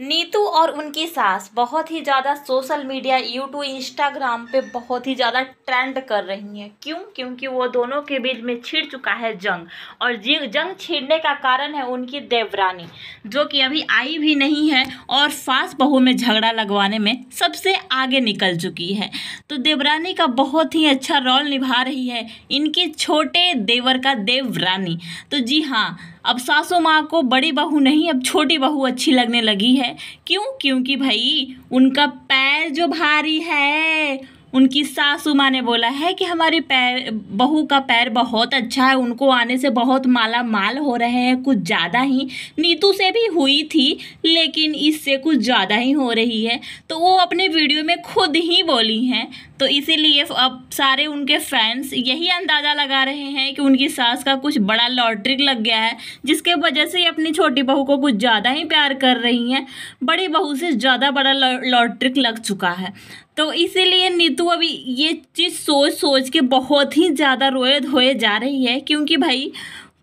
नीतू और उनकी सास बहुत ही ज़्यादा सोशल मीडिया यूट्यूब इंस्टाग्राम पे बहुत ही ज़्यादा ट्रेंड कर रही हैं क्यों क्योंकि वो दोनों के बीच में छिड़ चुका है जंग और जंग छिड़ने का कारण है उनकी देवरानी जो कि अभी आई भी नहीं है और सास बहू में झगड़ा लगवाने में सबसे आगे निकल चुकी है तो देवरानी का बहुत ही अच्छा रोल निभा रही है इनके छोटे देवर का देवरानी तो जी हाँ अब सासू माँ को बड़ी बहू नहीं अब छोटी बहू अच्छी लगने लगी है क्यों क्योंकि भाई उनका पैर जो भारी है उनकी सासू माँ ने बोला है कि हमारी पैर बहू का पैर बहुत अच्छा है उनको आने से बहुत माला माल हो रहे हैं कुछ ज़्यादा ही नीतू से भी हुई थी लेकिन इससे कुछ ज़्यादा ही हो रही है तो वो अपने वीडियो में खुद ही बोली हैं तो इसीलिए अब सारे उनके फैंस यही अंदाज़ा लगा रहे हैं कि उनकी सास का कुछ बड़ा लॉटरी लग गया है जिसके वजह से अपनी छोटी बहू को कुछ ज़्यादा ही प्यार कर रही हैं बड़ी बहू से ज़्यादा बड़ा लॉटरी लग चुका है तो इसीलिए नीतू अभी ये चीज़ सोच सोच के बहुत ही ज़्यादा रोए धोए जा रही है क्योंकि भाई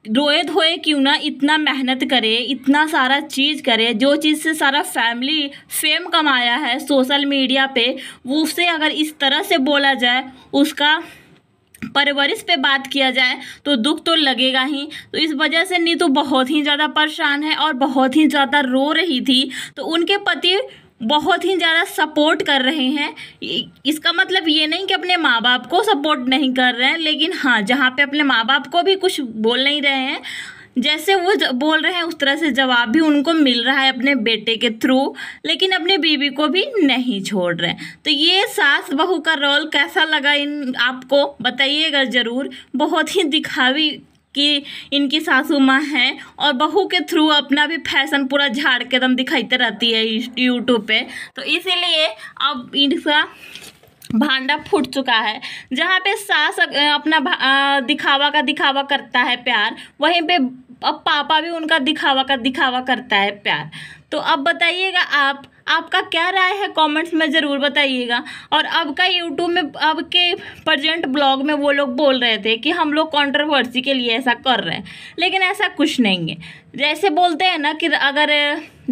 रोए धोए क्यों ना इतना मेहनत करे इतना सारा चीज़ करे जो चीज़ से सारा फैमिली फेम कमाया है सोशल मीडिया पे वो उसे अगर इस तरह से बोला जाए उसका परवरिश पे बात किया जाए तो दुख तो लगेगा ही तो इस वजह से नीतू बहुत ही ज़्यादा परेशान है और बहुत ही ज़्यादा रो रही थी तो उनके पति बहुत ही ज़्यादा सपोर्ट कर रहे हैं इसका मतलब ये नहीं कि अपने माँ बाप को सपोर्ट नहीं कर रहे हैं लेकिन हाँ जहाँ पे अपने माँ बाप को भी कुछ बोल नहीं रहे हैं जैसे वो बोल रहे हैं उस तरह से जवाब भी उनको मिल रहा है अपने बेटे के थ्रू लेकिन अपने बीवी को भी नहीं छोड़ रहे तो ये सास बहू का रोल कैसा लगा इन आपको बताइएगा ज़रूर बहुत ही दिखावी कि इनकी सासू माँ है और बहू के थ्रू अपना भी फैशन पूरा झाड़ के दम दिखाईते रहती है यूट्यूब पे तो इसीलिए अब इनका भांडा फूट चुका है जहाँ पे सास अपना दिखावा का दिखावा करता है प्यार वहीं पे अब पापा भी उनका दिखावा का दिखावा करता है प्यार तो अब बताइएगा आप आपका क्या राय है कमेंट्स में ज़रूर बताइएगा और अब का यूट्यूब में अब के प्रजेंट ब्लॉग में वो लोग बोल रहे थे कि हम लोग कंट्रोवर्सी के लिए ऐसा कर रहे हैं लेकिन ऐसा कुछ नहीं है जैसे बोलते हैं ना कि अगर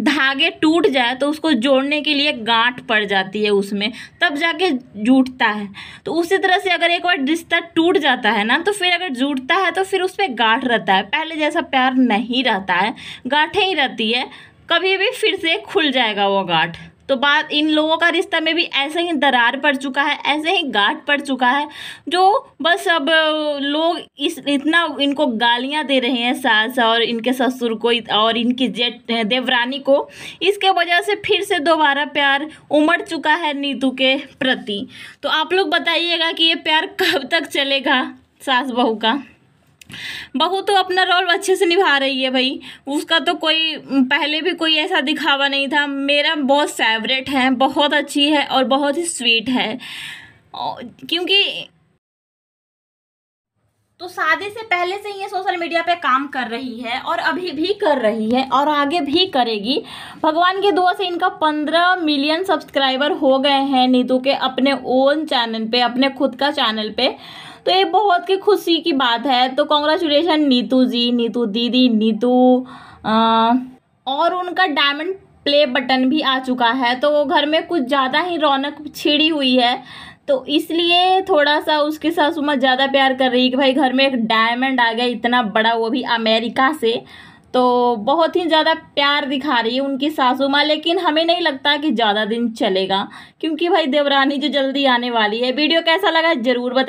धागे टूट जाए तो उसको जोड़ने के लिए गांठ पड़ जाती है उसमें तब जाके जूटता है तो उसी तरह से अगर एक बार रिश्ता टूट जाता है ना तो फिर अगर जूटता है तो फिर उस पर गांठ रहता है पहले जैसा प्यार नहीं रहता है गांठें ही रहती है कभी भी फिर से खुल जाएगा वो गांठ तो बात इन लोगों का रिश्ता में भी ऐसे ही दरार पड़ चुका है ऐसे ही गांठ पड़ चुका है जो बस अब लोग इस इतना इनको गालियां दे रहे हैं सास और इनके ससुर को और इनकी जेट देवरानी को इसके वजह से फिर से दोबारा प्यार उमड़ चुका है नीतू के प्रति तो आप लोग बताइएगा कि ये प्यार कब तक चलेगा सास बहू का बहू तो अपना रोल अच्छे से निभा रही है भाई उसका तो कोई पहले भी कोई ऐसा दिखावा नहीं था मेरा बहुत फेवरेट है बहुत अच्छी है और बहुत ही स्वीट है क्योंकि तो शादी से पहले से ही ये सोशल मीडिया पे काम कर रही है और अभी भी कर रही है और आगे भी करेगी भगवान की दुआ से इनका पंद्रह मिलियन सब्सक्राइबर हो गए हैं नीतू के अपने ओन चैनल पे अपने खुद का चैनल पे तो ये बहुत ही खुशी की बात है तो कॉन्ग्रेचुलेसन नीतू जी नीतू दीदी नीतू और उनका डायमंड प्ले बटन भी आ चुका है तो वो घर में कुछ ज़्यादा ही रौनक छिड़ी हुई है तो इसलिए थोड़ा सा उसकी सासू माँ ज़्यादा प्यार कर रही है कि भाई घर में एक डायमंड आ गया इतना बड़ा वो भी अमेरिका से तो बहुत ही ज़्यादा प्यार दिखा रही है उनकी सासू माँ लेकिन हमें नहीं लगता कि ज़्यादा दिन चलेगा क्योंकि भाई देवरानी जो जल्दी आने वाली है वीडियो कैसा लगा ज़रूर बताइए